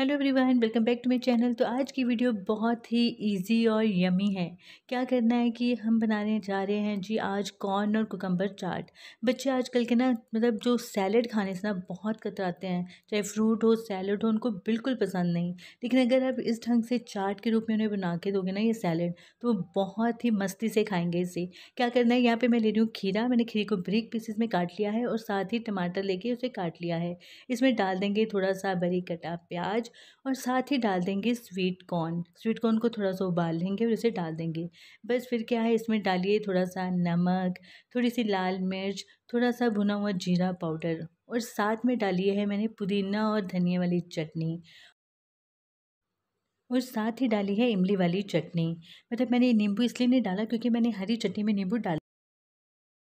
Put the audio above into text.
hello everyone welcome back to my channel तो आज की वीडियो बहुत ही इजी और यमी है क्या करना है कि हम बनाने जा रहे हैं जी आज कॉर्न और कोकम्बर चाट बच्चे आजकल के ना मतलब जो सैलड खाने से ना बहुत कतराते हैं चाहे फ्रूट हो सैलड हो उनको बिल्कुल पसंद नहीं लेकिन अगर आप इस ढंग से चाट के रूप में उन्हें बना के दोगे ना ये सैलड तो वो बहुत ही मस्ती से खाएंगे इसे क्या करना है यहाँ पर मैं ले रही हूँ खीरा मैंने खीरे को ब्रिक पीसेस में काट लिया है और साथ ही टमाटर लेके उसे काट लिया है इसमें डाल देंगे थोड़ा सा बरी कटा प्याज और साथ ही डाल देंगे स्वीट कॉर्न स्वीट कॉर्न को थोड़ा सा उबाल लेंगे और इसे डाल देंगे बस फिर क्या है इसमें डालिए थोड़ा सा नमक थोड़ी सी लाल मिर्च थोड़ा सा भुना हुआ जीरा पाउडर और साथ में डालिए है मैंने पुदीना और धनिया वाली चटनी और साथ ही डाली है इमली वाली चटनी मतलब मैंने नींबू इसलिए नहीं डाला क्योंकि मैंने हरी चटनी में नींबू डाला